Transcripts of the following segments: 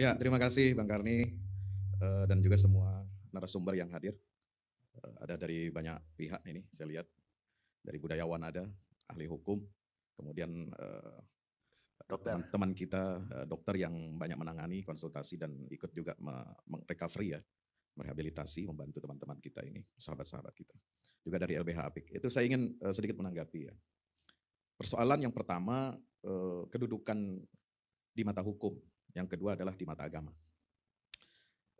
Ya, terima kasih Bang Karni eh, dan juga semua narasumber yang hadir. Eh, ada dari banyak pihak ini, saya lihat. Dari budayawan ada, ahli hukum, kemudian eh, dokter. Teman, kita dokter yang banyak menangani konsultasi dan ikut juga recovery ya, merehabilitasi, membantu teman-teman kita ini, sahabat-sahabat kita. Juga dari LBH Apik. Itu saya ingin sedikit menanggapi ya. Persoalan yang pertama, kedudukan di mata hukum yang kedua adalah di mata agama.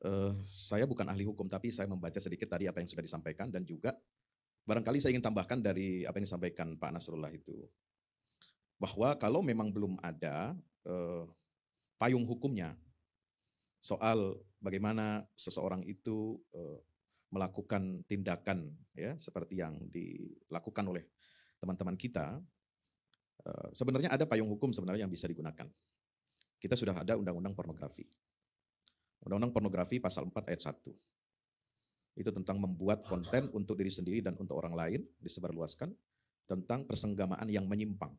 Uh, saya bukan ahli hukum, tapi saya membaca sedikit tadi apa yang sudah disampaikan dan juga barangkali saya ingin tambahkan dari apa yang disampaikan Pak Nasrullah itu bahwa kalau memang belum ada uh, payung hukumnya soal bagaimana seseorang itu uh, melakukan tindakan ya seperti yang dilakukan oleh teman-teman kita, sebenarnya ada payung hukum sebenarnya yang bisa digunakan kita sudah ada undang-undang pornografi. Undang-undang pornografi pasal 4 ayat 1. Itu tentang membuat konten untuk diri sendiri dan untuk orang lain, disebarluaskan, tentang persenggamaan yang menyimpang.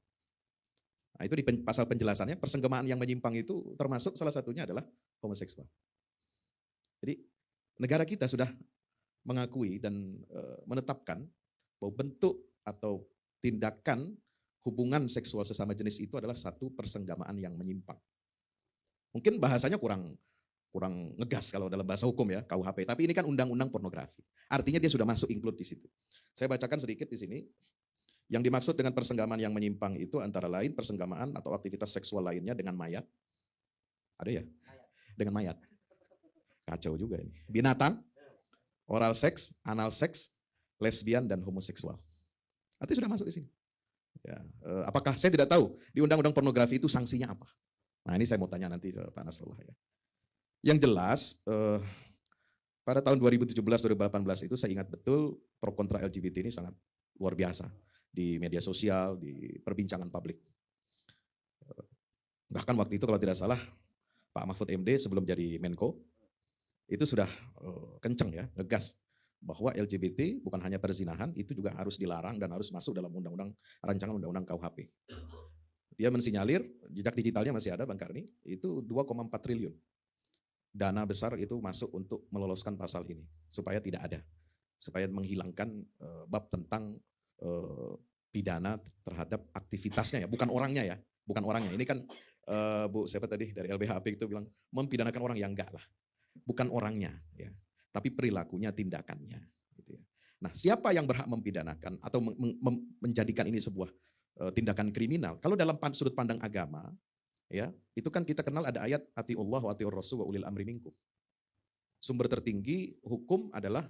Nah, itu di pasal penjelasannya, persenggamaan yang menyimpang itu termasuk salah satunya adalah homoseksual. Jadi negara kita sudah mengakui dan eh, menetapkan bahwa bentuk atau tindakan hubungan seksual sesama jenis itu adalah satu persenggamaan yang menyimpang. Mungkin bahasanya kurang kurang ngegas kalau dalam bahasa hukum ya KUHP. Tapi ini kan undang-undang pornografi. Artinya dia sudah masuk include di situ. Saya bacakan sedikit di sini. Yang dimaksud dengan persenggamaan yang menyimpang itu antara lain persenggamaan atau aktivitas seksual lainnya dengan mayat. Ada ya? Dengan mayat. Kacau juga ini. Binatang, oral seks, anal seks, lesbian dan homoseksual. Artinya sudah masuk di sini. Ya, eh, apakah saya tidak tahu di undang-undang pornografi itu sanksinya apa? Nah ini saya mau tanya nanti Pak Nasrullah ya. Yang jelas eh, pada tahun 2017-2018 itu saya ingat betul pro kontra LGBT ini sangat luar biasa di media sosial, di perbincangan publik. Eh, bahkan waktu itu kalau tidak salah Pak Mahfud MD sebelum jadi Menko itu sudah eh, kenceng ya, ngegas bahwa LGBT bukan hanya perzinahan, itu juga harus dilarang dan harus masuk dalam undang-undang rancangan undang-undang KUHP. Dia mensinyalir jejak digitalnya masih ada Bang Karni, itu 2,4 triliun. Dana besar itu masuk untuk meloloskan pasal ini supaya tidak ada. Supaya menghilangkan e, bab tentang e, pidana terhadap aktivitasnya ya, bukan orangnya ya, bukan orangnya. Ini kan e, Bu siapa tadi dari LBHP itu bilang mempidanakan orang yang enggak lah. Bukan orangnya ya, tapi perilakunya, tindakannya gitu ya. Nah, siapa yang berhak mempidanakan atau menjadikan ini sebuah Eh, tindakan kriminal. Kalau dalam sudut pandang agama, ya itu kan kita kenal ada ayat ati Allah wa ati Rasul wa ulil amri minkum. Sumber tertinggi hukum adalah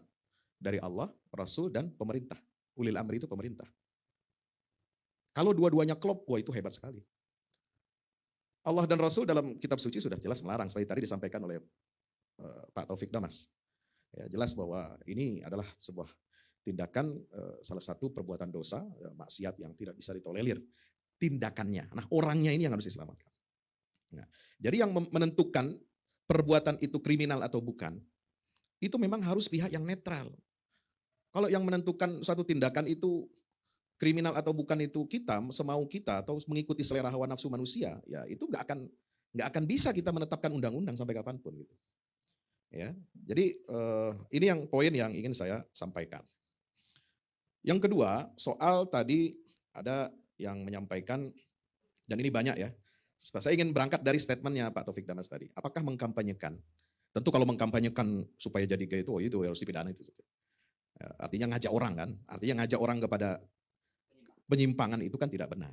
dari Allah, Rasul dan pemerintah. Ulil amri itu pemerintah. Kalau dua-duanya klop, wah itu hebat sekali. Allah dan Rasul dalam kitab suci sudah jelas melarang seperti tadi disampaikan oleh uh, Pak Taufik Damas. Ya, jelas bahwa ini adalah sebuah tindakan eh, salah satu perbuatan dosa, ya, maksiat yang tidak bisa ditolerir. Tindakannya, nah orangnya ini yang harus diselamatkan. Nah, jadi yang menentukan perbuatan itu kriminal atau bukan, itu memang harus pihak yang netral. Kalau yang menentukan satu tindakan itu kriminal atau bukan itu kita semau kita atau mengikuti selera hawa nafsu manusia, ya itu nggak akan nggak akan bisa kita menetapkan undang-undang sampai kapanpun gitu. Ya, jadi eh, ini yang poin yang ingin saya sampaikan. Yang kedua, soal tadi ada yang menyampaikan, dan ini banyak ya. Saya ingin berangkat dari statementnya Pak Taufik Damas tadi. Apakah mengkampanyekan? Tentu kalau mengkampanyekan supaya jadi kayak itu, oh itu harus pidana itu. Ya, artinya ngajak orang kan, artinya ngajak orang kepada penyimpangan itu kan tidak benar.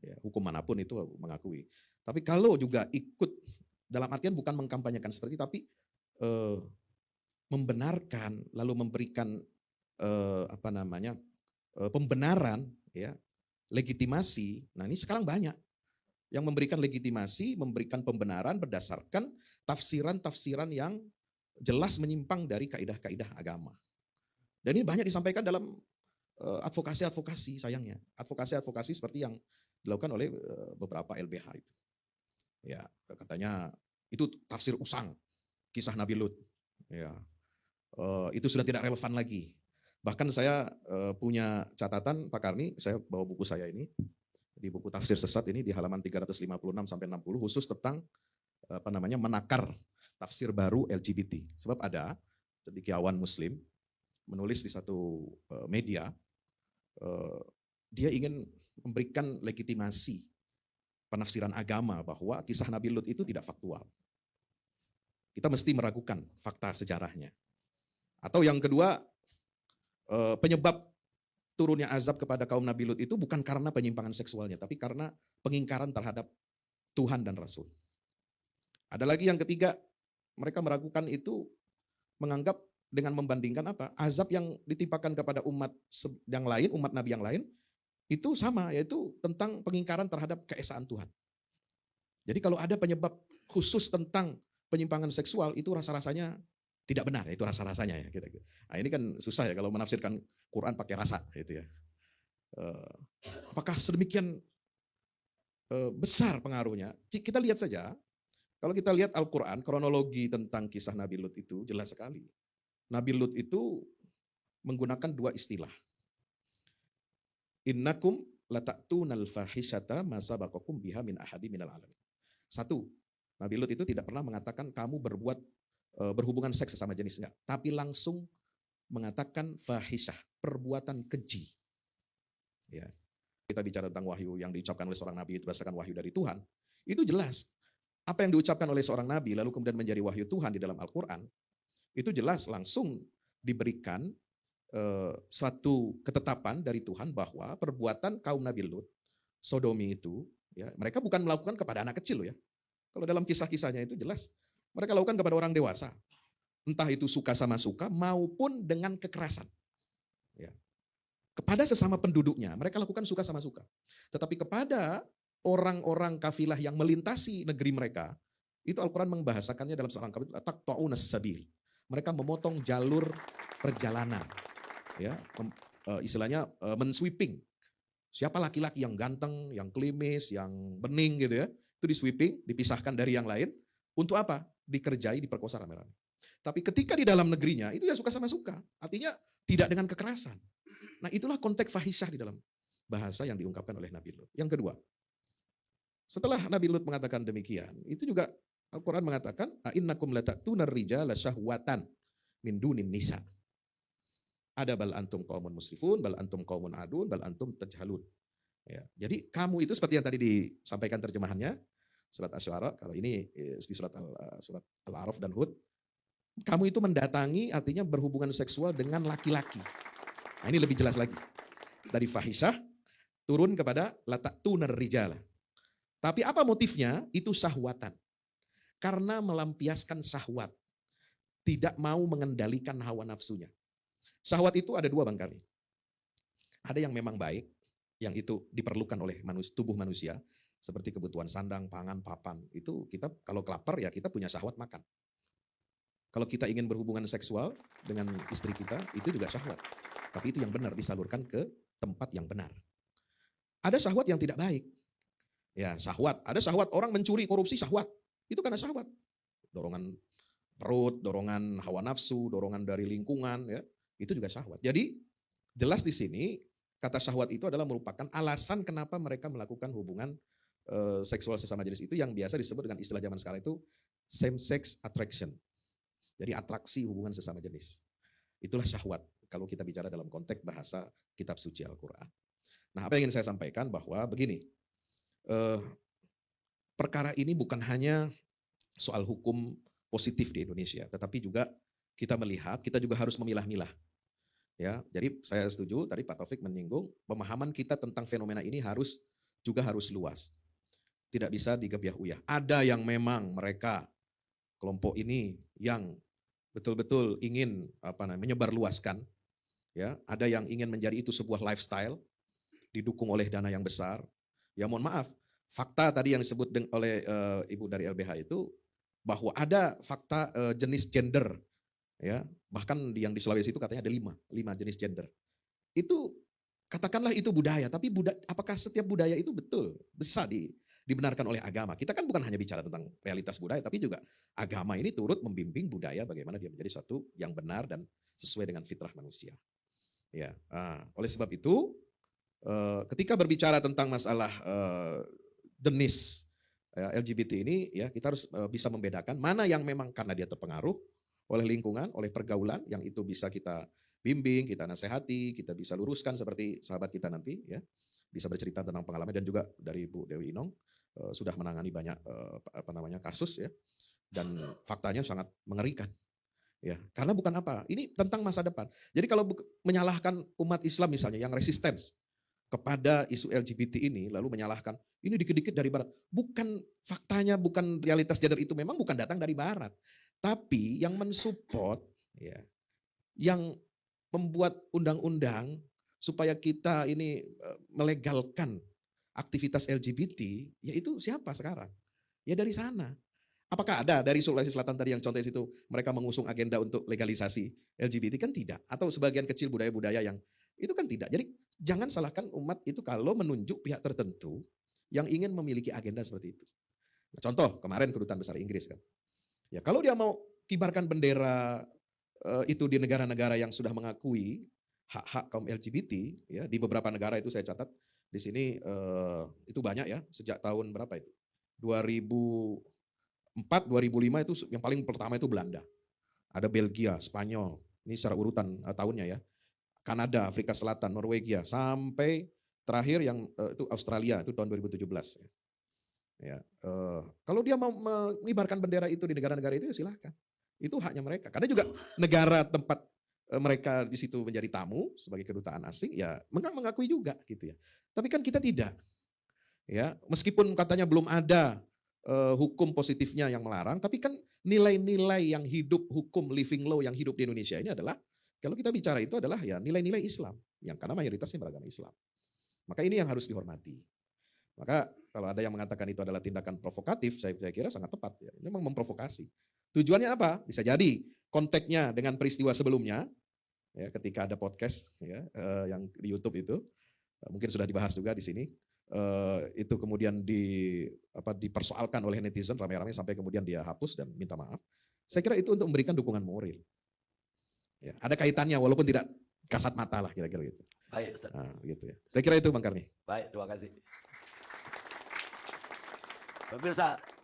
Ya, hukum manapun itu mengakui. Tapi kalau juga ikut dalam artian bukan mengkampanyekan seperti tapi eh, membenarkan lalu memberikan eh, apa namanya Eh, pembenaran, ya, legitimasi. Nah, ini sekarang banyak yang memberikan legitimasi, memberikan pembenaran berdasarkan tafsiran-tafsiran yang jelas menyimpang dari kaidah-kaidah agama. Dan ini banyak disampaikan dalam eh, advokasi-advokasi sayangnya. Advokasi-advokasi seperti yang dilakukan oleh eh, beberapa LBH itu. Ya, katanya itu tafsir usang kisah Nabi Lut. Ya. itu sudah tidak relevan lagi. Bahkan saya uh, punya catatan Pak Karni, saya bawa buku saya ini di buku tafsir sesat ini di halaman 356 sampai 60 khusus tentang apa namanya menakar tafsir baru LGBT. Sebab ada cendekiawan muslim menulis di satu eh, media eh, dia ingin memberikan legitimasi penafsiran agama bahwa kisah Nabi Lut itu tidak faktual. Kita mesti meragukan fakta sejarahnya. Atau yang kedua, Eh, penyebab turunnya azab kepada kaum Nabi Lut itu bukan karena penyimpangan seksualnya, tapi karena pengingkaran terhadap Tuhan dan Rasul. Ada lagi yang ketiga, mereka meragukan itu menganggap dengan membandingkan apa? Azab yang ditimpakan kepada umat yang lain, umat Nabi yang lain, itu sama, yaitu tentang pengingkaran terhadap keesaan Tuhan. Jadi kalau ada penyebab khusus tentang penyimpangan seksual, itu rasa-rasanya tidak benar itu rasa rasanya ya kita gitu. nah, ini kan susah ya kalau menafsirkan Quran pakai rasa gitu ya uh, apakah sedemikian uh, besar pengaruhnya kita lihat saja kalau kita lihat Al-Quran kronologi tentang kisah Nabi Lut itu jelas sekali Nabi Lut itu menggunakan dua istilah innakum latatunal masa bakokum biha min ahadi minal alamin satu Nabi Lut itu tidak pernah mengatakan kamu berbuat Eh, berhubungan seks sama jenis enggak, tapi langsung mengatakan fahisah, perbuatan keji. Ya. Kita bicara tentang wahyu yang diucapkan oleh seorang nabi itu berdasarkan wahyu dari Tuhan. Itu jelas apa yang diucapkan oleh seorang nabi lalu kemudian menjadi wahyu Tuhan di dalam Al-Qur'an itu jelas langsung diberikan eh, suatu ketetapan dari Tuhan bahwa perbuatan kaum Nabi Lut sodomi itu ya mereka bukan melakukan kepada anak kecil loh ya. Kalau dalam kisah-kisahnya itu jelas mereka lakukan kepada orang dewasa. Entah itu suka sama suka maupun dengan kekerasan. Ya. Kepada sesama penduduknya, mereka lakukan suka sama suka. Tetapi kepada orang-orang kafilah yang melintasi negeri mereka, itu Al-Quran membahasakannya dalam seorang kafir, tak sabil. Mereka memotong jalur perjalanan. Ya, e, istilahnya e, mensweeping. Siapa laki-laki yang ganteng, yang klimis, yang bening gitu ya, itu di sweeping, dipisahkan dari yang lain. Untuk apa? dikerjai, diperkosa rame-rame. Tapi ketika di dalam negerinya, itu ya suka sama suka. Artinya tidak dengan kekerasan. Nah itulah konteks fahisyah di dalam bahasa yang diungkapkan oleh Nabi Lut. Yang kedua, setelah Nabi Lut mengatakan demikian, itu juga Al-Quran mengatakan, A'innakum latatunar rijala syahwatan min dunin nisa. Ada bal antum kaumun musrifun, bal antum kaumun adun, bal antum tajhalun. Ya, jadi kamu itu seperti yang tadi disampaikan terjemahannya, surat Asyara, kalau ini eh, di surat Al, eh, surat Al-Araf dan Hud. Kamu itu mendatangi artinya berhubungan seksual dengan laki-laki. Nah, ini lebih jelas lagi. Dari fahisah turun kepada latak tuner rijal. Tapi apa motifnya? Itu sahwatan. Karena melampiaskan sahwat. Tidak mau mengendalikan hawa nafsunya. Sahwat itu ada dua Bang Kari. Ada yang memang baik, yang itu diperlukan oleh manusia, tubuh manusia seperti kebutuhan sandang, pangan, papan. Itu kita kalau kelapar ya kita punya syahwat makan. Kalau kita ingin berhubungan seksual dengan istri kita, itu juga syahwat. Tapi itu yang benar disalurkan ke tempat yang benar. Ada syahwat yang tidak baik. Ya, syahwat. Ada syahwat orang mencuri, korupsi syahwat. Itu karena syahwat. Dorongan perut, dorongan hawa nafsu, dorongan dari lingkungan ya. Itu juga syahwat. Jadi jelas di sini kata syahwat itu adalah merupakan alasan kenapa mereka melakukan hubungan Eh, seksual sesama jenis itu yang biasa disebut dengan istilah zaman sekarang itu same sex attraction. Jadi atraksi hubungan sesama jenis. Itulah syahwat kalau kita bicara dalam konteks bahasa kitab suci Al-Qur'an. Nah, apa yang ingin saya sampaikan bahwa begini. Eh, perkara ini bukan hanya soal hukum positif di Indonesia, tetapi juga kita melihat kita juga harus memilah-milah. Ya, jadi saya setuju tadi Pak Taufik menyinggung pemahaman kita tentang fenomena ini harus juga harus luas tidak bisa digebiah uyah. Ada yang memang mereka kelompok ini yang betul-betul ingin apa namanya menyebarluaskan ya, ada yang ingin menjadi itu sebuah lifestyle didukung oleh dana yang besar. Ya mohon maaf, fakta tadi yang disebut oleh e, Ibu dari LBH itu bahwa ada fakta e, jenis gender ya, bahkan yang di Sulawesi itu katanya ada lima, lima jenis gender. Itu katakanlah itu budaya, tapi budaya apakah setiap budaya itu betul bisa di dibenarkan oleh agama. Kita kan bukan hanya bicara tentang realitas budaya, tapi juga agama ini turut membimbing budaya bagaimana dia menjadi suatu yang benar dan sesuai dengan fitrah manusia. Ya, ah, oleh sebab itu, eh, ketika berbicara tentang masalah eh, jenis eh, LGBT ini, ya kita harus bisa membedakan mana yang memang karena dia terpengaruh oleh lingkungan, oleh pergaulan, yang itu bisa kita bimbing, kita nasihati, kita bisa luruskan seperti sahabat kita nanti, ya bisa bercerita tentang pengalaman dan juga dari Bu Dewi Inong uh, sudah menangani banyak uh, apa namanya kasus ya dan faktanya sangat mengerikan ya karena bukan apa ini tentang masa depan jadi kalau menyalahkan umat Islam misalnya yang resisten kepada isu LGBT ini lalu menyalahkan ini dikit-dikit dari barat bukan faktanya bukan realitas gender itu memang bukan datang dari barat tapi yang mensupport ya yang membuat undang-undang supaya kita ini eh, melegalkan aktivitas LGBT, yaitu siapa sekarang? Ya dari sana. Apakah ada dari Sulawesi Selatan tadi yang contoh itu mereka mengusung agenda untuk legalisasi LGBT kan tidak atau sebagian kecil budaya-budaya yang itu kan tidak. Jadi jangan salahkan umat itu kalau menunjuk pihak tertentu yang ingin memiliki agenda seperti itu. Nah, contoh kemarin kedutaan besar Inggris kan. Ya kalau dia mau kibarkan bendera e, itu di negara-negara yang sudah mengakui hak-hak kaum LGBT ya di beberapa negara itu saya catat di sini eh, itu banyak ya sejak tahun berapa itu 2004 2005 itu yang paling pertama itu Belanda ada Belgia Spanyol ini secara urutan eh, tahunnya ya Kanada Afrika Selatan Norwegia sampai terakhir yang eh, itu Australia itu tahun 2017 ya. ya, eh, kalau dia mau mengibarkan bendera itu di negara-negara itu ya silahkan itu haknya mereka karena juga negara tempat Eh, mereka di situ menjadi tamu sebagai kedutaan asing ya mengakui juga gitu ya. Tapi kan kita tidak. Ya, meskipun katanya belum ada uh, hukum positifnya yang melarang, tapi kan nilai-nilai yang hidup hukum living law yang hidup di Indonesia ini adalah kalau kita bicara itu adalah ya nilai-nilai Islam yang karena mayoritasnya beragama Islam. Maka ini yang harus dihormati. Maka kalau ada yang mengatakan itu adalah tindakan provokatif, saya, saya kira sangat tepat. Ya. Memang memprovokasi. Tujuannya apa? Bisa jadi konteksnya dengan peristiwa sebelumnya, ya, ketika ada podcast ya, uh, yang di YouTube itu, uh, mungkin sudah dibahas juga di sini, uh, itu kemudian di apa dipersoalkan oleh netizen ramai-ramai sampai kemudian dia hapus dan minta maaf. Saya kira itu untuk memberikan dukungan moral. Ya, ada kaitannya walaupun tidak kasat mata lah kira-kira gitu. Baik, Ustaz. Nah, gitu ya. Saya kira itu Bang Karni. Baik, terima kasih. Pemirsa,